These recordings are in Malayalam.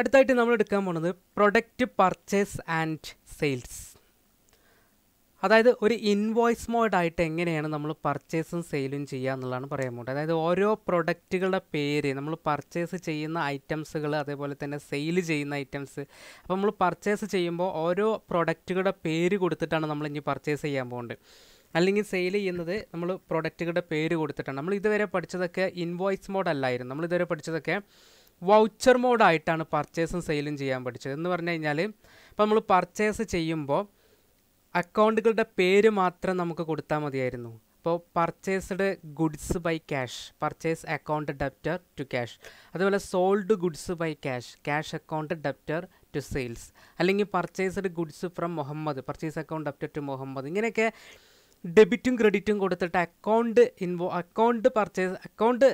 അടുത്തായിട്ട് നമ്മൾ എടുക്കാൻ പോണത് പ്രൊഡക്റ്റ് പർച്ചേസ് ആൻഡ് സെയിൽസ് അതായത് ഒരു ഇൻവോയ്സ് മോഡായിട്ട് എങ്ങനെയാണ് നമ്മൾ പർച്ചേസും സെയിലും ചെയ്യുക എന്നുള്ളതാണ് പറയാൻ പോകുന്നത് അതായത് ഓരോ പ്രൊഡക്റ്റുകളുടെ പേര് നമ്മൾ പർച്ചേസ് ചെയ്യുന്ന ഐറ്റംസുകൾ അതേപോലെ തന്നെ സെയിൽ ചെയ്യുന്ന ഐറ്റംസ് അപ്പോൾ നമ്മൾ പർച്ചേസ് ചെയ്യുമ്പോൾ ഓരോ പ്രൊഡക്റ്റുകളുടെ പേര് കൊടുത്തിട്ടാണ് നമ്മൾ ഇനി പർച്ചേസ് ചെയ്യാൻ പോകുന്നത് അല്ലെങ്കിൽ സെയിൽ ചെയ്യുന്നത് നമ്മൾ പ്രൊഡക്റ്റുകളുടെ പേര് കൊടുത്തിട്ടാണ് നമ്മൾ ഇതുവരെ പഠിച്ചതൊക്കെ ഇൻവോയ്സ് മോഡല്ലായിരുന്നു നമ്മൾ ഇതുവരെ പഠിച്ചതൊക്കെ വൗച്ചർ മോഡായിട്ടാണ് പർച്ചേസും സെയിലും ചെയ്യാൻ പഠിച്ചത് എന്ന് പറഞ്ഞു കഴിഞ്ഞാൽ ഇപ്പം നമ്മൾ പർച്ചേസ് ചെയ്യുമ്പോൾ അക്കൗണ്ടുകളുടെ പേര് മാത്രം നമുക്ക് കൊടുത്താൽ മതിയായിരുന്നു ഇപ്പോൾ purchased goods by cash purchase account debtor to cash അതുപോലെ sold goods by cash cash account debtor to sales അല്ലെങ്കിൽ purchased goods from Muhammad purchase account debtor to Muhammad ഇങ്ങനെയൊക്കെ ഡെബിറ്റും ക്രെഡിറ്റും കൊടുത്തിട്ട് അക്കൗണ്ട് ഇൻവോ അക്കൗണ്ട് പർച്ചേസ് അക്കൗണ്ട്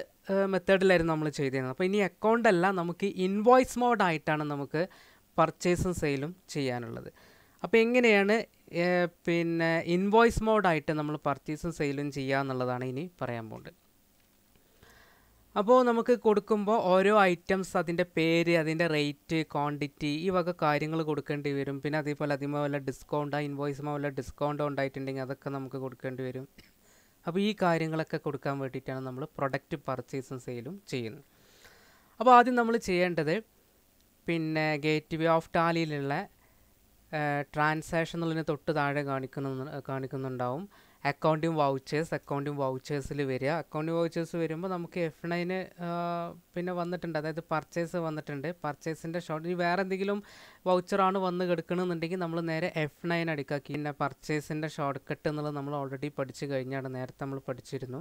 മെത്തേഡിലായിരുന്നു നമ്മൾ ചെയ്തിരുന്നത് അപ്പോൾ ഇനി അക്കൗണ്ട് അല്ല നമുക്ക് ഇൻവോയ്സ് മോഡായിട്ടാണ് നമുക്ക് പർച്ചേസും സെയിലും ചെയ്യാനുള്ളത് അപ്പോൾ എങ്ങനെയാണ് പിന്നെ ഇൻവോയ്സ് മോഡായിട്ട് നമ്മൾ പർച്ചേസും സെയിലും ചെയ്യുക എന്നുള്ളതാണ് ഇനി പറയാൻ പോകുന്നത് അപ്പോൾ നമുക്ക് കൊടുക്കുമ്പോൾ ഓരോ ഐറ്റംസ് അതിൻ്റെ പേര് അതിൻ്റെ റേറ്റ് ക്വാണ്ടിറ്റി ഈ വക കാര്യങ്ങൾ കൊടുക്കേണ്ടി വരും പിന്നെ അതേപോലെ അതിമേ വല്ല ഡിസ്കൗണ്ടോ ഇൻവോയ്സ് വല്ല ഡിസ്കൗണ്ടോ ഉണ്ടായിട്ടുണ്ടെങ്കിൽ അതൊക്കെ നമുക്ക് കൊടുക്കേണ്ടി വരും അപ്പോൾ ഈ കാര്യങ്ങളൊക്കെ കൊടുക്കാൻ വേണ്ടിയിട്ടാണ് നമ്മൾ പ്രൊഡക്റ്റ് പർച്ചേസും സെയിലും ചെയ്യുന്നത് അപ്പോൾ ആദ്യം നമ്മൾ ചെയ്യേണ്ടത് പിന്നെ ഗേറ്റ് വേ ഓഫ് ടാലിയിലുള്ള ട്രാൻസാക്ഷൻ എന്നുള്ളതിന് തൊട്ട് താഴെ കാണിക്കുന്ന കാണിക്കുന്നുണ്ടാവും അക്കൗണ്ടിങ് വൗച്ചേഴ്സ് അക്കൗണ്ടിങ് വൗച്ചേഴ്സിൽ വരിക അക്കൗണ്ടിങ് വൗച്ചേഴ്സ് വരുമ്പോൾ നമുക്ക് എഫ് നൈന് പിന്നെ വന്നിട്ടുണ്ട് അതായത് പർച്ചേസ് വന്നിട്ടുണ്ട് പർച്ചേസിൻ്റെ ഷോർട്ട് ഇനി വേറെ എന്തെങ്കിലും വൗച്ചറാണ് വന്ന് കിടക്കണമെന്നുണ്ടെങ്കിൽ നമ്മൾ നേരെ എഫ് നൈൻ അടിക്കുക പിന്നെ പർച്ചേസിൻ്റെ ഷോർട്ട് കട്ട് എന്നുള്ളത് നമ്മൾ ഓൾറെഡി പഠിച്ചു കഴിഞ്ഞാണ് നേരത്തെ നമ്മൾ പഠിച്ചിരുന്നു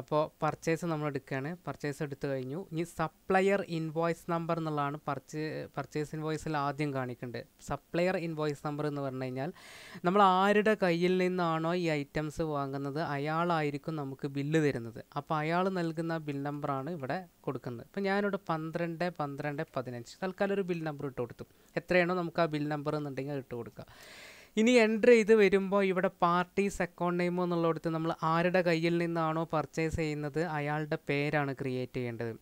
അപ്പോൾ പർച്ചേസ് നമ്മൾ എടുക്കുകയാണ് പർച്ചേസ് എടുത്തു കഴിഞ്ഞു ഇനി സപ്ലയർ ഇൻവോയ്സ് നമ്പർ എന്നുള്ളതാണ് പർച്ചേ പർച്ചേസ് ഇൻവോയ്സിൽ ആദ്യം കാണിക്കേണ്ടത് സപ്ലയർ ഇൻവോയ്സ് നമ്പർ എന്ന് പറഞ്ഞു കഴിഞ്ഞാൽ നമ്മൾ ആരുടെ കയ്യിൽ നിന്നാണോ ഈ ഐറ്റംസ് വാങ്ങുന്നത് അയാളായിരിക്കും നമുക്ക് ബില്ല് തരുന്നത് അപ്പോൾ അയാൾ നൽകുന്ന ബിൽ നമ്പറാണ് ഇവിടെ കൊടുക്കുന്നത് ഇപ്പോൾ ഞാനിവിടെ പന്ത്രണ്ട് പന്ത്രണ്ട് പതിനഞ്ച് തൽക്കാലം ഒരു ബിൽ നമ്പർ ഇട്ട് കൊടുത്തു എത്രയാണോ നമുക്ക് ആ ബിൽ നമ്പർ എന്നുണ്ടെങ്കിൽ അത് ഇട്ട് കൊടുക്കുക ഇനി എൻ്റർ ചെയ്ത് വരുമ്പോൾ ഇവിടെ പാർട്ടീസ് അക്കൗണ്ട് നെയിം എന്നുള്ളിടത്ത് നമ്മൾ ആരുടെ കയ്യിൽ നിന്നാണോ പർച്ചേസ് ചെയ്യുന്നത് അയാളുടെ പേരാണ് ക്രിയേറ്റ് ചെയ്യേണ്ടത്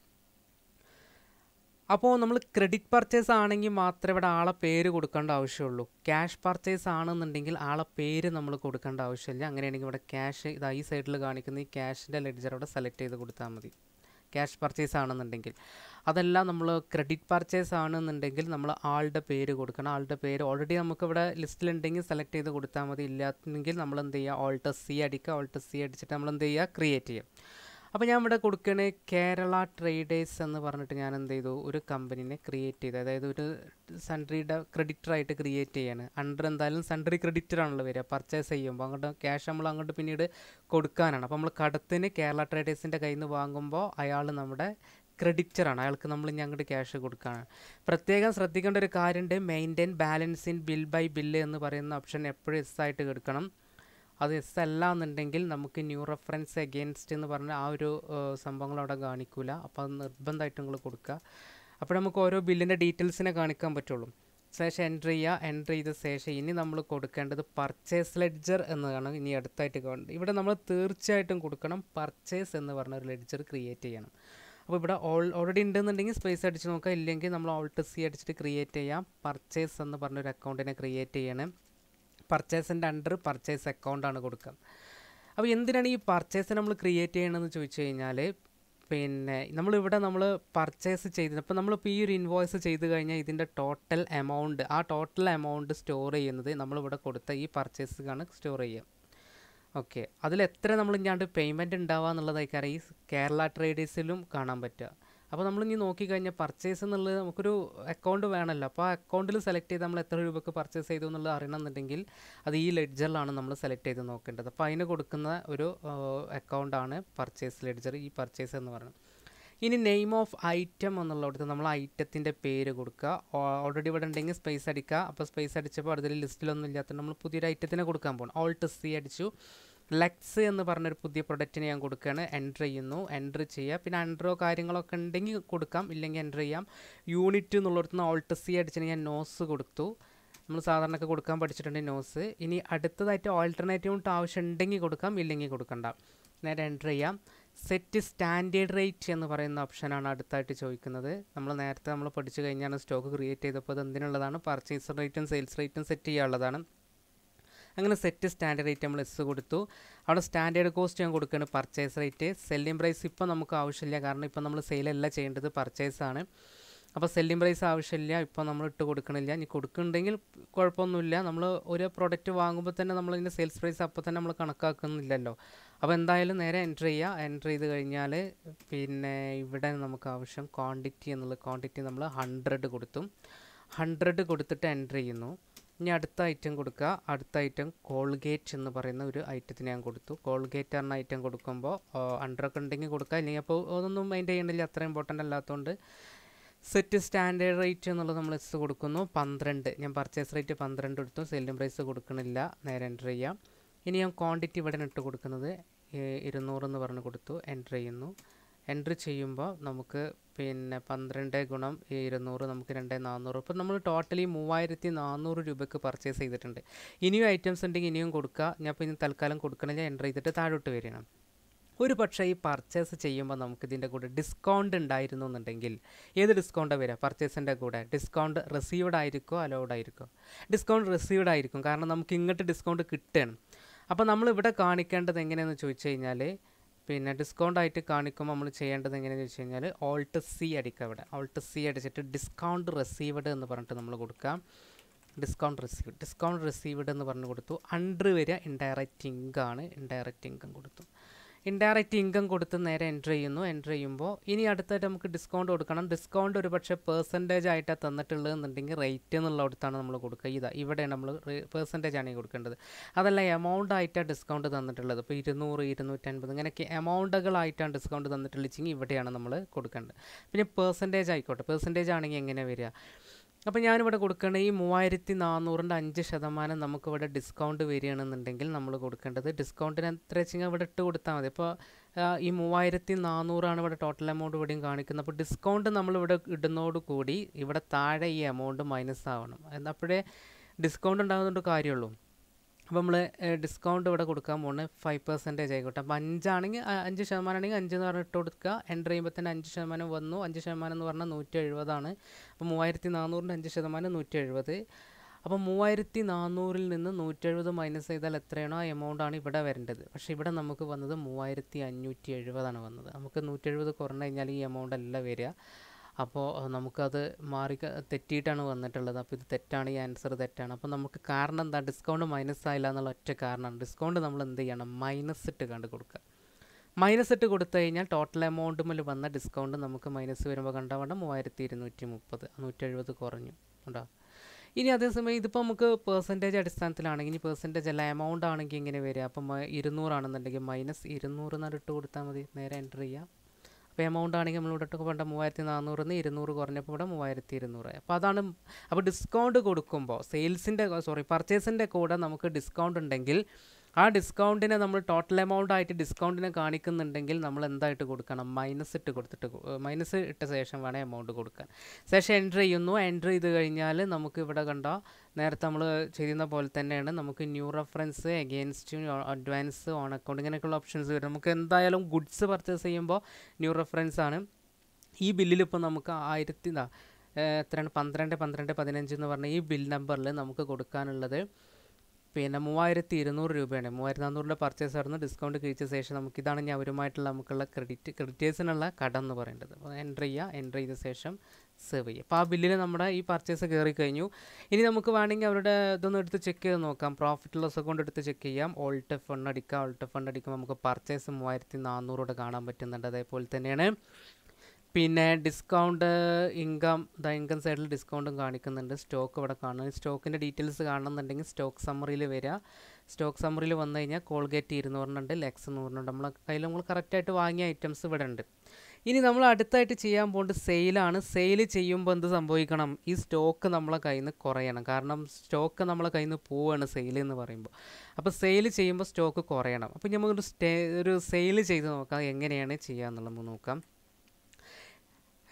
അപ്പോൾ നമ്മൾ ക്രെഡിറ്റ് പർച്ചേസ് ആണെങ്കിൽ മാത്രമേ ഇവിടെ ആളെ പേര് കൊടുക്കേണ്ട ആവശ്യമുള്ളൂ ക്യാഷ് പർച്ചേസ് ആണെന്നുണ്ടെങ്കിൽ ആളെ പേര് നമ്മൾ കൊടുക്കേണ്ട ആവശ്യമില്ല അങ്ങനെയാണെങ്കിൽ ഇവിടെ ക്യാഷ് ഇതാ ഈ സൈഡിൽ കാണിക്കുന്ന ഈ ക്യാഷിൻ്റെ ലെഡ്ജർ അവിടെ സെലക്ട് ചെയ്ത് കൊടുത്താൽ മതി ക്യാഷ് പർച്ചേസ് ആണെന്നുണ്ടെങ്കിൽ അതെല്ലാം നമ്മൾ ക്രെഡിറ്റ് പർച്ചേസ് ആണെന്നുണ്ടെങ്കിൽ നമ്മൾ ആളുടെ പേര് കൊടുക്കണം ആളുടെ പേര് ഓൾറെഡി നമുക്കിവിടെ ലിസ്റ്റിലുണ്ടെങ്കിൽ സെലക്ട് ചെയ്ത് കൊടുത്താൽ മതി ഇല്ലാത്തെങ്കിൽ നമ്മൾ എന്ത് ചെയ്യുക ഓൾട്ടസ് സി അടിക്കുക ഓൾട്ടസ് സി അടിച്ചിട്ട് നമ്മൾ എന്ത് ചെയ്യുക ക്രിയേറ്റ് ചെയ്യുക അപ്പോൾ ഞാൻ ഇവിടെ കൊടുക്കണ കേരള ട്രേഡേഴ്സ് എന്ന് പറഞ്ഞിട്ട് ഞാൻ എന്ത് ചെയ്തു ഒരു കമ്പനീനെ ക്രിയേറ്റ് ചെയ്തു അതായത് ഒരു സൺട്രിയുടെ ആയിട്ട് ക്രിയേറ്റ് ചെയ്യാണ് അണ്ടർ എന്തായാലും സൺട്രി ആണല്ലോ വരിക പർച്ചേസ് ചെയ്യുമ്പോൾ അങ്ങോട്ട് ക്യാഷ് നമ്മൾ അങ്ങോട്ട് പിന്നീട് കൊടുക്കാനാണ് അപ്പോൾ നമ്മൾ കടത്തിന് കേരള ട്രേഡേഴ്സിൻ്റെ കയ്യിൽ നിന്ന് വാങ്ങുമ്പോൾ അയാൾ നമ്മുടെ ക്രെഡിറ്ററാണ് അയാൾക്ക് നമ്മൾ ഞങ്ങളുടെ ക്യാഷ് കൊടുക്കുകയാണ് പ്രത്യേകം ശ്രദ്ധിക്കേണ്ട ഒരു കാര്യമുണ്ട് maintain balance in bill by bill എന്ന് പറയുന്ന ഓപ്ഷൻ എപ്പോഴും എസ് ആയിട്ട് കൊടുക്കണം അത് എസ് അല്ല എന്നുണ്ടെങ്കിൽ നമുക്ക് ന്യൂ റെഫറൻസ് എഗെയിൻസ്റ്റ് എന്ന് പറഞ്ഞ ആ ഒരു സംഭവങ്ങൾ അവിടെ കാണിക്കില്ല അപ്പോൾ അത് നിർബന്ധമായിട്ട് നിങ്ങൾ കൊടുക്കുക അപ്പോൾ നമുക്ക് ഓരോ ബില്ലിൻ്റെ ഡീറ്റെയിൽസിനെ കാണിക്കാൻ പറ്റുള്ളൂ ശേഷം എൻ്റർ ചെയ്യുക എൻ്റർ ചെയ്ത ശേഷം ഇനി നമ്മൾ കൊടുക്കേണ്ടത് പർച്ചേസ് ലെഡ്ജർ എന്നതാണ് ഇനി അടുത്തായിട്ട് കാണുന്നത് ഇവിടെ നമ്മൾ തീർച്ചയായിട്ടും കൊടുക്കണം പർച്ചേസ് എന്ന് പറഞ്ഞ ഒരു ലെഡ്ജർ ക്രിയേറ്റ് ചെയ്യണം അപ്പോൾ ഇവിടെ ഓൾ ഓൾറെഡി ഉണ്ടെന്നുണ്ടെങ്കിൽ സ്പേസ് അടിച്ച് നോക്കുക ഇല്ലെങ്കിൽ നമ്മൾ ഓൾട്ട് സി അടിച്ചിട്ട് ക്രിയേറ്റ് ചെയ്യാം പർച്ചേസ് എന്ന് പറഞ്ഞൊരു അക്കൗണ്ടിനെ ക്രിയേറ്റ് ചെയ്യണം പർച്ചേസിൻ്റെ അണ്ടർ പർച്ചേസ് അക്കൗണ്ടാണ് കൊടുക്കുക അപ്പോൾ എന്തിനാണ് ഈ പർച്ചേസ് നമ്മൾ ക്രിയേറ്റ് ചെയ്യണമെന്ന് ചോദിച്ചു കഴിഞ്ഞാൽ പിന്നെ നമ്മളിവിടെ നമ്മൾ പർച്ചേസ് ചെയ്ത് അപ്പോൾ നമ്മളിപ്പോൾ ഈ ഒരു ഇൻവോയ്സ് ചെയ്ത് കഴിഞ്ഞാൽ ഇതിൻ്റെ ടോട്ടൽ എമൗണ്ട് ആ ടോട്ടൽ എമൗണ്ട് സ്റ്റോർ ചെയ്യുന്നത് നമ്മളിവിടെ കൊടുത്ത ഈ ആണ് സ്റ്റോർ ചെയ്യുക ഓക്കെ അതിൽ എത്ര നമ്മൾ ഇങ്ങാണ്ട് പേയ്മെൻറ്റ് ഉണ്ടാവുക എന്നുള്ളതായിക്കാരം ഈ കേരള ട്രേഡേഴ്സിലും കാണാൻ പറ്റുക അപ്പോൾ നമ്മൾ ഇനി നോക്കിക്കഴിഞ്ഞാൽ പർച്ചേസ് എന്നുള്ളത് നമുക്കൊരു അക്കൗണ്ട് വേണമല്ലോ അപ്പോൾ ആ അക്കൗണ്ടിൽ സെലക്ട് ചെയ്ത് നമ്മൾ എത്ര രൂപയ്ക്ക് പർച്ചേസ് ചെയ്തു എന്നുള്ളത് അറിയണമെന്നുണ്ടെങ്കിൽ അത് ഈ ലെഡ്ജറിലാണ് നമ്മൾ സെലക്ട് ചെയ്ത് നോക്കേണ്ടത് അപ്പോൾ അതിന് കൊടുക്കുന്ന ഒരു അക്കൗണ്ടാണ് പർച്ചേസ് ലെഡ്ജർ ഈ പർച്ചേസ് എന്ന് പറയുന്നത് ഇനി നെയിം ഓഫ് ഐറ്റം എന്നുള്ള അടുത്ത് നമ്മൾ ഐറ്റത്തിൻ്റെ പേര് കൊടുക്കുക ഓൾറെഡി ഇവിടെ ഉണ്ടെങ്കിൽ സ്പേസ് അടിക്കുക അപ്പോൾ സ്പേസ് അടിച്ചപ്പോൾ അടുത്തൊരു ലിസ്റ്റിലൊന്നും ഇല്ലാത്തത് നമ്മൾ പുതിയൊരു ഐറ്റത്തിനെ കൊടുക്കാൻ പോകണം ഓൾട്ട് സി അടിച്ചു ലെക്സ് എന്ന് പറഞ്ഞൊരു പുതിയ പ്രൊഡക്റ്റിന് ഞാൻ കൊടുക്കുകയാണ് എൻ്റർ ചെയ്യുന്നു എൻ്റർ ചെയ്യുക പിന്നെ എൻ്ററോ കാര്യങ്ങളൊക്കെ ഉണ്ടെങ്കിൽ കൊടുക്കാം ഇല്ലെങ്കിൽ എൻ്റർ ചെയ്യാം യൂണിറ്റ് എന്നുള്ളടത്ത് നിന്ന് ഓൾട്ട് സി ഞാൻ നോസ് കൊടുത്തു നമ്മൾ സാധാരണയൊക്കെ കൊടുക്കാൻ പഠിച്ചിട്ടുണ്ട് നോസ് ഇനി അടുത്തതായിട്ട് ഓൾട്ടർനേറ്റീവ് ആവശ്യം ഉണ്ടെങ്കിൽ കൊടുക്കാം ഇല്ലെങ്കിൽ കൊടുക്കണ്ട നേരെ എൻ്റർ ചെയ്യാം സെറ്റ് സ്റ്റാൻഡേർഡ് റേറ്റ് എന്ന് പറയുന്ന ഓപ്ഷനാണ് അടുത്തായിട്ട് ചോദിക്കുന്നത് നമ്മൾ നേരത്തെ നമ്മൾ പഠിച്ചു കഴിഞ്ഞാണ് സ്റ്റോക്ക് ക്രിയേറ്റ് ചെയ്തപ്പോൾ അത് എന്തിനുള്ളതാണ് പർച്ചേസ് റേറ്റും സെയിൽസ് റേറ്റും സെറ്റ് ചെയ്യാനുള്ളതാണ് അങ്ങനെ സെറ്റ് സ്റ്റാൻഡേർഡ് റേറ്റ് നമ്മൾ എസ് കൊടുത്തു അവിടെ സ്റ്റാൻഡേർഡ് കോസ്റ്റ് ഞാൻ കൊടുക്കുകയാണ് പർച്ചേസ് റേറ്റ് സെല്ലിംഗ് പ്രൈസ് ഇപ്പോൾ നമുക്ക് ആവശ്യമില്ല കാരണം ഇപ്പോൾ നമ്മൾ സെയിലല്ല ചെയ്യേണ്ടത് പർച്ചേസാണ് അപ്പോൾ സെല്ലിംഗ് പ്രൈസ് ആവശ്യമില്ല ഇപ്പോൾ നമ്മൾ ഇട്ട് കൊടുക്കണില്ല ഇനി കൊടുക്കുന്നുണ്ടെങ്കിൽ കുഴപ്പമൊന്നുമില്ല നമ്മൾ ഒരു പ്രോഡക്റ്റ് വാങ്ങുമ്പോൾ തന്നെ നമ്മൾ ഇതിൻ്റെ സെയിൽസ് പ്രൈസ് അപ്പോൾ തന്നെ നമ്മൾ കണക്കാക്കുന്നില്ലല്ലോ അപ്പോൾ എന്തായാലും നേരെ എൻ്റർ ചെയ്യുക എൻ്റർ ചെയ്ത് കഴിഞ്ഞാൽ പിന്നെ ഇവിടെ നമുക്ക് ആവശ്യം ക്വാണ്ടിറ്റി എന്നുള്ള ക്വാണ്ടിറ്റി നമ്മൾ ഹൺഡ്രഡ് കൊടുത്തു ഹൺഡ്രഡ് കൊടുത്തിട്ട് എൻ്റർ ചെയ്യുന്നു ഇനി അടുത്ത ഐറ്റം കൊടുക്കുക അടുത്ത ഐറ്റം കോൾഗേറ്റ് എന്ന് പറയുന്ന ഒരു ഐറ്റത്തിന് ഞാൻ കൊടുത്തു കോൾഗേറ്റ് എന്ന ഐറ്റം കൊടുക്കുമ്പോൾ അണ്ടറൊക്കെ ഉണ്ടെങ്കിൽ കൊടുക്കുക അല്ലെങ്കിൽ അപ്പോൾ അതൊന്നും മൈൻഡ് ചെയ്യണില്ല അത്ര ഇമ്പോർട്ടൻ്റ് അല്ലാത്തതുകൊണ്ട് സെറ്റ് സ്റ്റാൻഡേർഡ് റേറ്റ് എന്നുള്ളത് നമ്മൾ എസ് കൊടുക്കുന്നു പന്ത്രണ്ട് ഞാൻ പർച്ചേസ് റേറ്റ് പന്ത്രണ്ട് കൊടുത്തു സെല്ലിംഗ് പ്രൈസ് കൊടുക്കണില്ല നേരെ എൻ്റർ ചെയ്യാം ഇനി ഞാൻ ക്വാണ്ടിറ്റി ഇവിടെ ഇട്ട് കൊടുക്കുന്നത് ഇരുന്നൂറ് എന്ന് പറഞ്ഞ് കൊടുത്തു എൻ്റർ ചെയ്യുന്നു എൻട്രി ചെയ്യുമ്പോൾ നമുക്ക് പിന്നെ പന്ത്രണ്ട് ഗുണം ഇരുന്നൂറ് നമുക്ക് രണ്ട് നാനൂറ് ഇപ്പം നമ്മൾ ടോട്ടലി മൂവായിരത്തി നാനൂറ് രൂപയ്ക്ക് പർച്ചേസ് ചെയ്തിട്ടുണ്ട് ഇനിയും ഐറ്റംസ് ഉണ്ടെങ്കിൽ ഇനിയും കൊടുക്കുക ഞാൻ ഇപ്പോൾ ഇനി തൽക്കാലം കൊടുക്കണമെങ്കിൽ എൻ്റർ ചെയ്തിട്ട് താഴോട്ട് വരണം ഒരു പക്ഷേ ഈ പർച്ചേസ് ചെയ്യുമ്പോൾ നമുക്ക് ഇതിൻ്റെ കൂടെ ഡിസ്കൗണ്ട് ഉണ്ടായിരുന്നു എന്നുണ്ടെങ്കിൽ ഏത് ഡിസ്കൗണ്ടാണ് വരിക പർച്ചേസിൻ്റെ കൂടെ ഡിസ്കൗണ്ട് റിസീവ്ഡ് ആയിരിക്കോ അലൗഡ് ആയിരിക്കോ ഡിസ്കൗണ്ട് റിസീവ്ഡ് ആയിരിക്കും കാരണം നമുക്ക് ഇങ്ങോട്ട് ഡിസ്കൗണ്ട് കിട്ടണം അപ്പോൾ നമ്മൾ ഇവിടെ കാണിക്കേണ്ടത് എങ്ങനെയാണെന്ന് ചോദിച്ചു കഴിഞ്ഞാൽ പിന്നെ ഡിസ്കൗണ്ട് ആയിട്ട് കാണിക്കുമ്പോൾ നമ്മൾ ചെയ്യേണ്ടത് എങ്ങനെയാണെന്ന് വെച്ച് കഴിഞ്ഞാൽ ഓൾട്ട് സി അടിക്കുക ഇവിടെ ഓൾട്ട് സി അടിച്ചിട്ട് ഡിസ്കൗണ്ട് റെസീവ്ഡ് എന്ന് പറഞ്ഞിട്ട് നമ്മൾ കൊടുക്കാം ഡിസ്കൗണ്ട് റിസീവ് ഡിസ്കൗണ്ട് റിസീവ്ഡ് എന്ന് പറഞ്ഞു കൊടുത്തു അണ്ടർ വരിക ഇൻഡയറക്റ്റ് ഇങ്കാണ് ഇൻഡയറക്റ്റ് ഇൻകം കൊടുത്തു ഇൻഡയറക്റ്റ് ഇൻകം കൊടുത്ത് നേരെ എൻ്റർ ചെയ്യുന്നു എൻ്റർ ചെയ്യുമ്പോൾ ഇനി അടുത്തായിട്ട് നമുക്ക് ഡിസ്കൗണ്ട് കൊടുക്കണം ഡിസ്കൗണ്ട് ഒരു പക്ഷേ പെർസെൻറ്റേജ് ആയിട്ടാണ് എന്നുണ്ടെങ്കിൽ റേറ്റ് എന്നുള്ളടത്താണ് നമ്മൾ കൊടുക്കുക ഇതാ ഇവിടെയാണ് നമ്മൾ പെർസെൻറ്റേജ് ആണ് കൊടുക്കേണ്ടത് അതല്ല എമൗണ്ട് ആയിട്ടാണ് ഡിസ്കൗണ്ട് തന്നിട്ടുള്ളത് ഇപ്പോൾ ഇരുന്നൂറ് ഇരുന്നൂറ്റൻപത് ഇങ്ങനെയൊക്കെ എമൗണ്ടുകളായിട്ടാണ് ഡിസ്കൗണ്ട് തന്നിട്ടുള്ളതെങ്കിൽ ഇവിടെയാണ് നമ്മൾ കൊടുക്കേണ്ടത് പിന്നെ പെർസെൻറ്റേജ് ആയിക്കോട്ടെ പെർസെൻറ്റേജ് ആണെങ്കിൽ എങ്ങനെ വരിക അപ്പോൾ ഞാനിവിടെ കൊടുക്കേണ്ട ഈ മൂവായിരത്തി നാനൂറിൻ്റെ അഞ്ച് ശതമാനം നമുക്കിവിടെ ഡിസ്കൗണ്ട് വരികയാണെന്നുണ്ടെങ്കിൽ നമ്മൾ കൊടുക്കേണ്ടത് ഡിസ്കൗണ്ടിന് എത്ര വെച്ചാൽ ഇവിടെ ഇട്ട് കൊടുത്താൽ മതി അപ്പോൾ ഈ മൂവായിരത്തി നാനൂറാണ് ഇവിടെ ടോട്ടൽ എമൗണ്ട് ഇവിടെയും കാണിക്കുന്നത് അപ്പോൾ ഡിസ്കൗണ്ട് നമ്മളിവിടെ ഇടുന്നതോടുകൂടി ഇവിടെ താഴെ ഈ എമൗണ്ട് മൈനസ് ആവണം എന്നപ്പോഴേ ഡിസ്കൗണ്ട് ഉണ്ടാകുന്നതുകൊണ്ട് കാര്യമുള്ളൂ അപ്പോൾ നമ്മൾ ഡിസ്കൗണ്ട് ഇവിടെ കൊടുക്കാൻ പോകുന്നത് ഫൈവ് പെർസെൻറ്റേജ് ആയിക്കോട്ടെ അപ്പോൾ അഞ്ചാണെങ്കിൽ അഞ്ച് ശതമാനം ആണെങ്കിൽ അഞ്ച് എന്ന് പറഞ്ഞിട്ട് കൊടുക്കുക എൻ്റർ ചെയ്യുമ്പോൾ തന്നെ അഞ്ച് ശതമാനം വന്നു അഞ്ച് ശതമാനം എന്ന് പറഞ്ഞാൽ നൂറ്റി എഴുപതാണ് അപ്പോൾ മൂവായിരത്തി നാനൂറിൻ്റെ അഞ്ച് ശതമാനം നൂറ്റി എഴുപത് അപ്പോൾ മൂവായിരത്തി നാനൂറിൽ നിന്ന് നൂറ്റി എഴുപത് മൈനസ് ചെയ്താൽ എത്രയാണോ ആ എമൗണ്ടാണ് ഇവിടെ വരേണ്ടത് പക്ഷേ ഇവിടെ നമുക്ക് വന്നത് മൂവായിരത്തി അഞ്ഞൂറ്റി എഴുപതാണ് വന്നത് നമുക്ക് നൂറ്റി എഴുപത് കുറഞ്ഞു കഴിഞ്ഞാൽ ഈ എമൗണ്ട് എല്ലാം വരിക അപ്പോൾ നമുക്കത് മാറി തെറ്റിയിട്ടാണ് വന്നിട്ടുള്ളത് അപ്പോൾ ഇത് തെറ്റാണ് ഈ ആൻസർ തെറ്റാണ് അപ്പോൾ നമുക്ക് കാരണം എന്താ ഡിസ്കൗണ്ട് മൈനസ് ആയില്ല എന്നുള്ള ഒറ്റ കാരണമാണ് ഡിസ്കൗണ്ട് നമ്മൾ എന്ത് ചെയ്യണം മൈനസ് ഇട്ട് കണ്ട് കൊടുക്കുക മൈനസ് ഇട്ട് കൊടുത്തു കഴിഞ്ഞാൽ ടോട്ടൽ എമൗണ്ട് മുതൽ വന്ന ഡിസ്കൗണ്ട് നമുക്ക് മൈനസ് വരുമ്പോൾ കണ്ടാവണം മൂവായിരത്തി ഇരുന്നൂറ്റി മുപ്പത് നൂറ്റി എഴുപത് കുറഞ്ഞു ഉണ്ടോ ഇനി അതേസമയം ഇതിപ്പോൾ നമുക്ക് പെർസെൻറ്റേജ് അടിസ്ഥാനത്തിലാണെങ്കിൽ ഇനി പെർസെൻറ്റേജ് അല്ല എമൗണ്ട് ആണെങ്കിൽ ഇങ്ങനെ വരിക അപ്പം ഇരുന്നൂറാണെന്നുണ്ടെങ്കിൽ മൈനസ് ഇരുന്നൂറ് എന്നിട്ട് ഇട്ട് കൊടുത്താൽ മതി നേരെ എൻ്റർ ചെയ്യാം പേ എമൗണ്ട് ആണെങ്കിൽ നമ്മൾ ഇവിടെയൊക്കെ പണ്ട് മൂവായിരത്തി നാനൂറിൽ നിന്ന് ഇരുന്നൂറ് കുറഞ്ഞപ്പോൾ ഇവിടെ മൂവായിരത്തി ഇരുന്നൂറ് അപ്പോൾ അതാണ് അപ്പോൾ ഡിസ്കൗണ്ട് കൊടുക്കുമ്പോൾ സെയിൽസിൻ്റെ സോറി പർച്ചേസിൻ്റെ കൂടെ നമുക്ക് ഡിസ്കൗണ്ട് ഉണ്ടെങ്കിൽ ആ ഡിസ്കൗണ്ടിനെ നമ്മൾ ടോട്ടൽ എമൗണ്ട് ആയിട്ട് ഡിസ്കൗണ്ടിനെ കാണിക്കുന്നുണ്ടെങ്കിൽ നമ്മൾ എന്തായിട്ട് കൊടുക്കണം മൈനസ് ഇട്ട് കൊടുത്തിട്ട് മൈനസ് ഇട്ട ശേഷം വേണം എമൗണ്ട് കൊടുക്കാൻ ശേഷം എൻട്രി ചെയ്യുന്നു എൻട്രി ചെയ്ത് കഴിഞ്ഞാൽ നമുക്ക് ഇവിടെ കണ്ടോ നേരത്തെ നമ്മൾ ചെയ്യുന്ന പോലെ തന്നെയാണ് നമുക്ക് new reference against advance on account ഇങ്ങനെയൊക്കെയുള്ള ഓപ്ഷൻസ് വരും നമുക്ക് എന്തായാലും ഗുഡ്സ് പർച്ചേസ് ചെയ്യുമ്പോൾ ന്യൂ റെഫറൻസ് ആണ് ഈ ബില്ലിൽ ഇപ്പോൾ നമുക്ക് ആയിരത്തി എത്രയാണ് പന്ത്രണ്ട് പന്ത്രണ്ട് പതിനഞ്ച് എന്ന് പറഞ്ഞ ഈ ബിൽ നമ്പറിൽ നമുക്ക് കൊടുക്കാനുള്ളത് പിന്നെ മൂവായിരത്തി ഇരുന്നൂറ് രൂപയാണ് മൂവായിരത്തി നാനൂറിൻ്റെ പർച്ചേസ് ആയിരുന്നു ഡിസ്കൗണ്ട് കഴിച്ച ശേഷം നമുക്ക് ഇതാണ് ഞാൻ അവരുമായിട്ടുള്ള നമുക്കുള്ള ക്രെഡിറ്റ് ക്രെഡിറ്റേഴ്സിനുള്ള കടം എന്ന് പറയേണ്ടത് അപ്പോൾ എൻ്റർ ചെയ്യുക എൻ്റർ ചെയ്ത ശേഷം സേവ് ചെയ്യുക അപ്പോൾ ആ ബില്ലിൽ നമ്മുടെ ഈ പർച്ചേസ് കയറി കഴിഞ്ഞു ഇനി നമുക്ക് വേണമെങ്കിൽ അവരുടെ ഇതൊന്നും എടുത്ത് ചെക്ക് ചെയ്ത് നോക്കാം പ്രോഫിറ്റ് ലോസ് അക്കൗണ്ട് എടുത്ത് ചെക്ക് ചെയ്യാം ഓൾട്ട് ഫണ്ട് അടിക്കുക ഓൾട്ട് ഫണ്ട് അടിക്കുമ്പോൾ നമുക്ക് പർച്ചേസ് മൂവായിരത്തി നാനൂറോടെ കാണാൻ പറ്റുന്നുണ്ട് അതേപോലെ തന്നെയാണ് പിന്നെ ഡിസ്കൗണ്ട് ഇൻകം ദ ഇൻകം സൈഡിൽ ഡിസ്കൗണ്ടും കാണിക്കുന്നുണ്ട് സ്റ്റോക്ക് ഇവിടെ കാണുന്നു സ്റ്റോക്കിൻ്റെ ഡീറ്റെയിൽസ് കാണണമെന്നുണ്ടെങ്കിൽ സ്റ്റോക്ക് സമ്മറിയിൽ വരിക സ്റ്റോക്ക് സമ്മറിയിൽ വന്നു കഴിഞ്ഞാൽ കോൾഗേറ്റ് ഇരുന്നൂറിനുണ്ട് ലെക്സ് നൂറിനുണ്ട് നമ്മൾ കയ്യിൽ നമ്മൾ കറക്റ്റായിട്ട് വാങ്ങിയ ഐറ്റംസ് ഇവിടെ ഉണ്ട് ഇനി നമ്മൾ അടുത്തായിട്ട് ചെയ്യാൻ പോകേണ്ട സെയിലാണ് സെയിൽ ചെയ്യുമ്പോൾ എന്ത് സംഭവിക്കണം ഈ സ്റ്റോക്ക് നമ്മളെ കയ്യിൽ നിന്ന് കുറയണം കാരണം സ്റ്റോക്ക് നമ്മളെ കയ്യിൽ നിന്ന് പോവുകയാണ് സെയിൽ എന്ന് പറയുമ്പോൾ അപ്പോൾ സെയിൽ ചെയ്യുമ്പോൾ സ്റ്റോക്ക് കുറയണം അപ്പോൾ നമുക്കൊരു സ്റ്റേ ഒരു സെയിൽ ചെയ്ത് നോക്കാം എങ്ങനെയാണ് ചെയ്യുക എന്നുള്ളത് നോക്കാം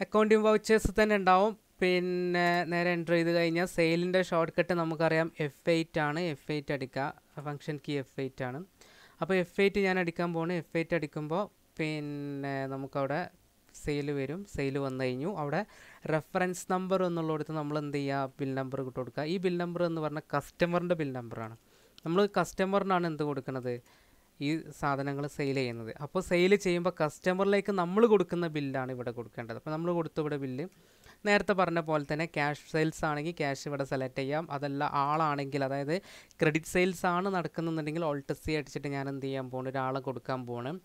അക്കൗണ്ടിങ് വൗച്ചേഴ്സ് തന്നെ ഉണ്ടാവും പിന്നെ നേരെ എൻ്റർ ചെയ്ത് കഴിഞ്ഞാൽ സെയിലിൻ്റെ ഷോർട്ട് കട്ട് നമുക്കറിയാം എഫ് എയ്റ്റ് ആണ് എഫ് എയ്റ്റ് അടിക്കുക ഫംഗ്ഷൻ കീ എഫ് എയ്റ്റ് ആണ് അപ്പോൾ എഫ് എയ്റ്റ് ഞാൻ അടിക്കാൻ പോണ് എഫ് എയ്റ്റ് അടിക്കുമ്പോൾ പിന്നെ നമുക്കവിടെ സെയിൽ വരും സെയിൽ വന്നു കഴിഞ്ഞു അവിടെ റെഫറൻസ് നമ്പർ എന്നുള്ളിടത്ത് നമ്മൾ എന്ത് ചെയ്യുക ബിൽ നമ്പർ കൊടുക്കുക ഈ ബിൽ നമ്പർ എന്ന് പറഞ്ഞാൽ കസ്റ്റമറിൻ്റെ ബിൽ നമ്പറാണ് നമ്മൾ കസ്റ്റമറിനാണ് എന്ത് കൊടുക്കുന്നത് ഈ സാധനങ്ങൾ സെയിൽ ചെയ്യുന്നത് അപ്പോൾ സെയിൽ ചെയ്യുമ്പോൾ കസ്റ്റമറിലേക്ക് നമ്മൾ കൊടുക്കുന്ന ബില്ലാണ് ഇവിടെ കൊടുക്കേണ്ടത് അപ്പോൾ നമ്മൾ കൊടുത്ത ഇവിടെ ബില്ല് നേരത്തെ പറഞ്ഞ പോലെ തന്നെ ക്യാഷ് സെയിൽസ് ആണെങ്കിൽ ക്യാഷ് ഇവിടെ സെലക്ട് ചെയ്യാം അതല്ല ആളാണെങ്കിൽ അതായത് ക്രെഡിറ്റ് സെയിൽസ് ആണ് നടക്കുന്നുണ്ടെങ്കിൽ ഓൾട്ടസി അടിച്ചിട്ട് ഞാൻ എന്ത് ചെയ്യാൻ പോകണം ഒരാളെ കൊടുക്കാൻ പോകണം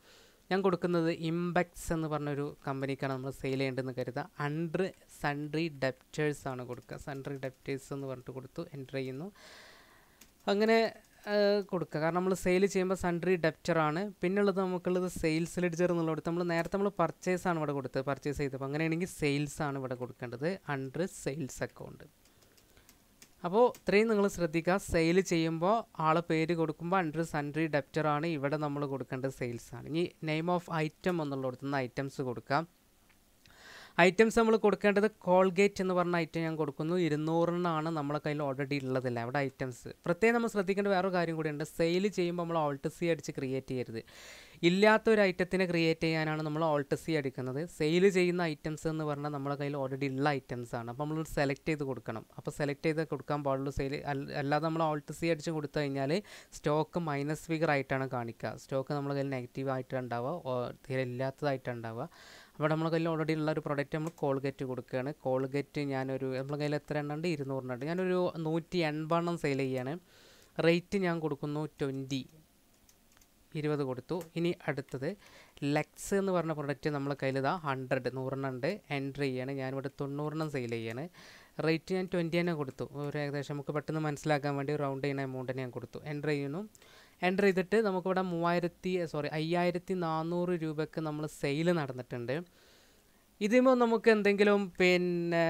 ഞാൻ കൊടുക്കുന്നത് ഇംബെക്സ് എന്ന് പറഞ്ഞൊരു കമ്പനിക്കാണ് നമ്മൾ സെയിൽ ചെയ്യേണ്ടതെന്ന് കരുതുക അണ്ടർ സൺട്രി ഡെപ്റ്റേഴ്സ് ആണ് കൊടുക്കുക സൺട്രി ഡെപ്റ്റേഴ്സ് എന്ന് പറഞ്ഞിട്ട് കൊടുത്തു എൻ്റർ ചെയ്യുന്നു അങ്ങനെ കൊടുക്കുക കാരണം നമ്മൾ സെയിൽ ചെയ്യുമ്പോൾ സൺട്രി ഡെപ്റ്ററാണ് പിന്നെയുള്ളത് നമുക്കുള്ളത് സെയിൽസ് ലെഡ്ജർ എന്നുള്ളത് നമ്മൾ നേരത്തെ നമ്മൾ പർച്ചേസ് ആണ് ഇവിടെ കൊടുത്തത് പർച്ചേസ് ചെയ്തപ്പോൾ അങ്ങനെയാണെങ്കിൽ സെയിൽസ് ആണ് ഇവിടെ കൊടുക്കേണ്ടത് അണ്ടർ സെയിൽസ് അക്കൗണ്ട് അപ്പോൾ ഇത്രയും നിങ്ങൾ ശ്രദ്ധിക്കുക സെയിൽ ചെയ്യുമ്പോൾ ആളെ പേര് കൊടുക്കുമ്പോൾ അണ്ടർ സൺട്രി ഡെപ്റ്ററാണ് ഇവിടെ നമ്മൾ കൊടുക്കേണ്ടത് സെയിൽസാണ് ഇനി നെയിം ഓഫ് ഐറ്റം എന്നുള്ളിടത്തുനിന്ന് ഐറ്റംസ് കൊടുക്കാം ഐറ്റംസ് നമ്മൾ കൊടുക്കേണ്ടത് കോൾഗേറ്റ് എന്ന് പറഞ്ഞ ഐറ്റം ഞാൻ കൊടുക്കുന്നു ഇരുന്നൂറിനാണ് നമ്മളെ കയ്യിൽ ഓൾറെഡി ഉള്ളതല്ല അവിടെ ഐറ്റംസ് പ്രത്യേകം നമ്മൾ ശ്രദ്ധിക്കേണ്ട വേറൊരു കാര്യം കൂടിയുണ്ട് സെയിൽ ചെയ്യുമ്പോൾ നമ്മൾ ഓൾട്ട് സി അടിച്ച് ക്രിയേറ്റ് ചെയ്യരുത് ഇല്ലാത്ത ഒരു ഐറ്റത്തിനെ ക്രിയേറ്റ് ചെയ്യാനാണ് നമ്മൾ ഓൾട്ട് സി അടിക്കുന്നത് സെയിൽ ചെയ്യുന്ന ഐറ്റംസ് എന്ന് പറഞ്ഞാൽ നമ്മളെ കയ്യിൽ ഓൾറെഡി ഉള്ള ഐറ്റംസ് ആണ് അപ്പോൾ നമ്മൾ സെലക്ട് ചെയ്ത് കൊടുക്കണം അപ്പോൾ സെലക്ട് ചെയ്ത് കൊടുക്കാൻ പാടുള്ളൂ സെയിൽ അല്ലാതെ നമ്മൾ ഓൾട്ട് സി അടിച്ച് കൊടുത്തു കഴിഞ്ഞാൽ സ്റ്റോക്ക് മൈനസ് ഫിഗർ ആയിട്ടാണ് കാണിക്കുക സ്റ്റോക്ക് നമ്മളെ കയ്യിൽ നെഗറ്റീവ് ആയിട്ടുണ്ടാവുക തീരെ ഇല്ലാത്തതായിട്ടുണ്ടാവുക അപ്പോൾ നമ്മുടെ കയ്യിൽ ഓൾറെഡി ഉള്ള ഒരു പ്രോഡക്റ്റ് നമ്മൾ കോൾഗേറ്റ് കൊടുക്കുകയാണ് കോൾഗേറ്റ് ഞാനൊരു നമ്മുടെ കയ്യിൽ എത്ര എണ്ണം ഉണ്ട് എണ്ണം ഉണ്ട് ഞാനൊരു നൂറ്റി എൺപതെണ്ണം സെയിൽ ചെയ്യാണ് റേറ്റ് ഞാൻ കൊടുക്കുന്നു ട്വൻറ്റി ഇരുപത് കൊടുത്തു ഇനി അടുത്തത് ലെക്സ് എന്ന് പറഞ്ഞ പ്രൊഡക്റ്റ് നമ്മൾ കയ്യിൽ ഇതാ ഹൺഡ്രഡ് നൂറെണ്ണം ഉണ്ട് എൻട്രി ചെയ്യാണ് ഞാനിവിടെ തൊണ്ണൂറെണ്ണം സെയിൽ ചെയ്യാണ് റേറ്റ് ഞാൻ ട്വൻറ്റി തന്നെ കൊടുത്തു ഒരു ഏകദേശം നമുക്ക് പെട്ടെന്ന് മനസ്സിലാക്കാൻ വേണ്ടി റൗണ്ട് ചെയ്യുന്ന എമൗണ്ട് ഞാൻ കൊടുത്തു എൻട്രി ചെയ്യുന്നു എൻ്റർ ചെയ്തിട്ട് നമുക്കിവിടെ മൂവായിരത്തി സോറി അയ്യായിരത്തി നാനൂറ് രൂപയ്ക്ക് നമ്മൾ സെയിൽ നടന്നിട്ടുണ്ട് ഇതിമ്പോൾ നമുക്ക് എന്തെങ്കിലും പിന്നെ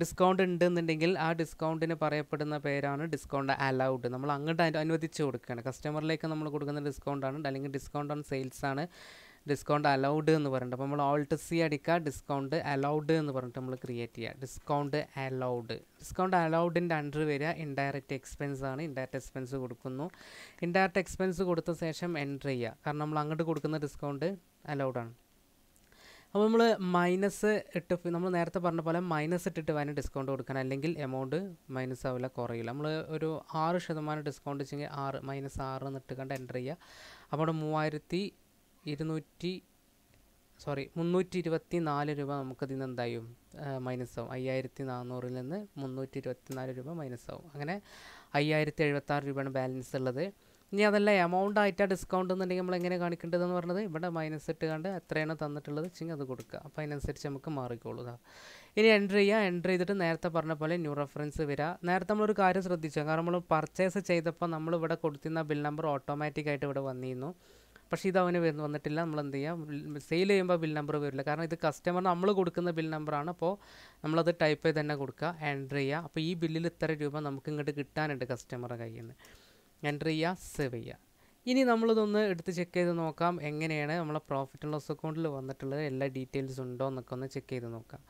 ഡിസ്കൗണ്ട് ഉണ്ടെന്നുണ്ടെങ്കിൽ ആ ഡിസ്കൗണ്ടിന് പറയപ്പെടുന്ന പേരാണ് ഡിസ്കൗണ്ട് അലൗഡ് നമ്മൾ അങ്ങോട്ട് അനുവദിച്ച് കൊടുക്കുകയാണ് കസ്റ്റമറിലേക്ക് നമ്മൾ കൊടുക്കുന്ന ഡിസ്കൗണ്ടാണ് അല്ലെങ്കിൽ ഡിസ്കൗണ്ട് ഓൺ സെയിൽസ് ആണ് ഡിസ്കൗണ്ട് അലൗഡ് എന്ന് പറഞ്ഞിട്ട് അപ്പോൾ നമ്മൾ ഓൾട്ട് സി അടിക്കുക ഡിസ്കൗണ്ട് അലൗഡ് എന്ന് പറഞ്ഞിട്ട് നമ്മൾ ക്രിയേറ്റ് ചെയ്യുക ഡിസ്കൗണ്ട് അലൗഡ് ഡിസ്കൗണ്ട് അലൗഡിൻ്റെ അണ്ടർ വരിക ഇൻഡയറക്റ്റ് എക്സ്പെൻസ് ആണ് ഇൻഡയറക്റ്റ് എക്സ്പെൻസ് കൊടുക്കുന്നു ഇൻഡയറക്റ്റ് എക്സ്പെൻസ് കൊടുത്ത ശേഷം എൻ്റർ ചെയ്യുക കാരണം നമ്മൾ അങ്ങോട്ട് കൊടുക്കുന്ന ഡിസ്കൗണ്ട് അലൗഡാണ് അപ്പോൾ നമ്മൾ മൈനസ് ഇട്ട് നമ്മൾ നേരത്തെ പറഞ്ഞ പോലെ മൈനസ് ഇട്ടിട്ട് വേണം ഡിസ്കൗണ്ട് കൊടുക്കണം അല്ലെങ്കിൽ എമൗണ്ട് മൈനസ് ആവില്ല കുറയില്ല നമ്മൾ ഒരു ആറ് ശതമാനം ഡിസ്കൗണ്ട് വെച്ചെങ്കിൽ ആറ് മൈനസ് ആറ് എന്നിട്ട് കണ്ട് എൻ്റർ ചെയ്യുക അപ്പോൾ മൂവായിരത്തി ഇരുന്നൂറ്റി സോറി മുന്നൂറ്റി ഇരുപത്തി നാല് രൂപ നമുക്കതിൽ നിന്ന് എന്തായും മൈനസ് ആവും അയ്യായിരത്തി നാനൂറിൽ നിന്ന് മുന്നൂറ്റി ഇരുപത്തി നാല് രൂപ മൈനസ് ആവും അങ്ങനെ അയ്യായിരത്തി എഴുപത്താറ് രൂപയാണ് ബാലൻസ് ഉള്ളത് ഇനി അതല്ല എമൗണ്ട് ആയിട്ടാണ് ഡിസ്കൗണ്ട് എന്നുണ്ടെങ്കിൽ നമ്മൾ എങ്ങനെ കാണിക്കേണ്ടതെന്ന് പറഞ്ഞത് ഇവിടെ മൈനസ് ഇട്ട് കണ്ട് എത്രയാണ് തന്നിട്ടുള്ളത് ചിങ് അത് കൊടുക്കുക അപ്പോൾ അതിനനുസരിച്ച് നമുക്ക് മാറിക്കോളുക ഇനി എൻ്റർ ചെയ്യുക എൻ്റർ ചെയ്തിട്ട് നേരത്തെ പറഞ്ഞ പോലെ ന്യൂ റെഫറൻസ് വരിക നേരത്തെ നമ്മളൊരു കാര്യം ശ്രദ്ധിച്ചു കാരണം നമ്മൾ പർച്ചേസ് ചെയ്തപ്പോൾ നമ്മൾ ഇവിടെ കൊടുത്തിരുന്ന ബിൽ നമ്പർ ഓട്ടോമാറ്റിക്കായിട്ട് ഇവിടെ വന്നിരുന്നു പക്ഷേ ഇത് അവന് വരുന്ന വന്നിട്ടില്ല നമ്മൾ എന്ത് ചെയ്യാം സെയിൽ ചെയ്യുമ്പോൾ ബിൽ നമ്പർ വരില്ല കാരണം ഇത് കസ്റ്റമർ നമ്മൾ കൊടുക്കുന്ന ബിൽ നമ്പറാണ് അപ്പോൾ നമ്മളത് ടൈപ്പ് ചെയ്ത് തന്നെ കൊടുക്കുക എൻ്റർ ചെയ്യുക അപ്പോൾ ഈ ബില്ലിൽ ഇത്ര രൂപ നമുക്ക് ഇങ്ങോട്ട് കിട്ടാനുണ്ട് കസ്റ്റമറുടെ കയ്യിൽ നിന്ന് എൻ്റർ ചെയ്യുക സേവ് ചെയ്യുക ഇനി നമ്മളിതൊന്ന് എടുത്ത് ചെക്ക് ചെയ്ത് നോക്കാം എങ്ങനെയാണ് നമ്മളെ പ്രോഫിറ്റ് ആൻഡ് ലോസ് അക്കൗണ്ടിൽ വന്നിട്ടുള്ള എല്ലാ ഡീറ്റെയിൽസ് ഉണ്ടോ എന്നൊക്കെ ഒന്ന് ചെക്ക് ചെയ്ത് നോക്കാം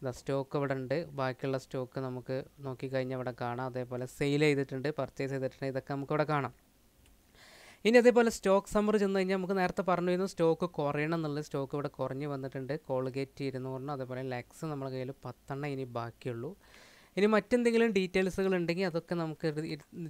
ഇതാ സ്റ്റോക്ക് ഇവിടെ ഉണ്ട് ബാക്കിയുള്ള സ്റ്റോക്ക് നമുക്ക് നോക്കിക്കഴിഞ്ഞാൽ ഇവിടെ കാണാം അതേപോലെ സെയിൽ ചെയ്തിട്ടുണ്ട് പർച്ചേസ് ചെയ്തിട്ടുണ്ട് ഇതൊക്കെ നമുക്കിവിടെ കാണാം ഇനി അതേപോലെ സ്റ്റോക്ക് സമ്മർ ചെന്ന് കഴിഞ്ഞാൽ നമുക്ക് നേരത്തെ പറഞ്ഞിരുന്നു സ്റ്റോക്ക് കുറയണം എന്നുള്ളത് സ്റ്റോക്ക് ഇവിടെ കുറഞ്ഞ് വന്നിട്ടുണ്ട് കോൾഗേറ്റ് ഇരുന്നൂറിനും അതേപോലെ ലെക്സ് നമ്മുടെ കയ്യിൽ പത്തെണ്ണം ഇനി ബാക്കിയുള്ളൂ ഇനി മറ്റെന്തെങ്കിലും ഡീറ്റെയിൽസുകൾ ഉണ്ടെങ്കിൽ അതൊക്കെ നമുക്ക്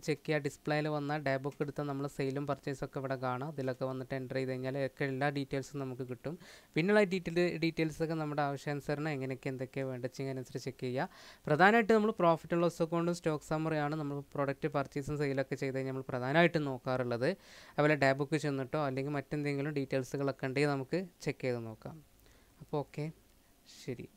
ചെക്ക് ചെയ്യാം ഡിസ്പ്ലേയിൽ വന്ന ഡാബുക്ക് എടുത്താൽ നമ്മൾ സെയിലും പർച്ചേസും ഒക്കെ ഇവിടെ കാണാം അതിലൊക്കെ വന്നിട്ട് എൻ്റർ ചെയ്ത് കഴിഞ്ഞാൽ ഒക്കെ എല്ലാ ഡീറ്റെയിൽസും നമുക്ക് കിട്ടും പിന്നെയുള്ള ഡീറ്റെയിൽ ഡീറ്റെയിൽസൊക്കെ നമ്മുടെ ആവശ്യാനുസരണം എങ്ങനെയൊക്കെ എന്തൊക്കെയാണ് വേണ്ടത് അതിനനുസരിച്ച് ചെക്ക് ചെയ്യുക പ്രധാനമായിട്ട് നമ്മൾ പ്രോഫിറ്റ് ലോസ് അക്കൗണ്ടും സ്റ്റോക്ക് സമ്മറിയാണ് നമ്മൾ പ്രൊഡക്റ്റ് പർച്ചേസും സെയിലൊക്കെ ചെയ്ത് കഴിഞ്ഞാൽ നമ്മൾ പ്രധാനമായിട്ടും നോക്കാറുള്ളത് അതുപോലെ ഡാബുക്ക് ചെന്നിട്ടോ അല്ലെങ്കിൽ മറ്റെന്തെങ്കിലും ഡീറ്റെയിൽസുകളൊക്കെ ഉണ്ടെങ്കിൽ നമുക്ക് ചെക്ക് ചെയ്ത് നോക്കാം അപ്പോൾ ഓക്കെ ശരി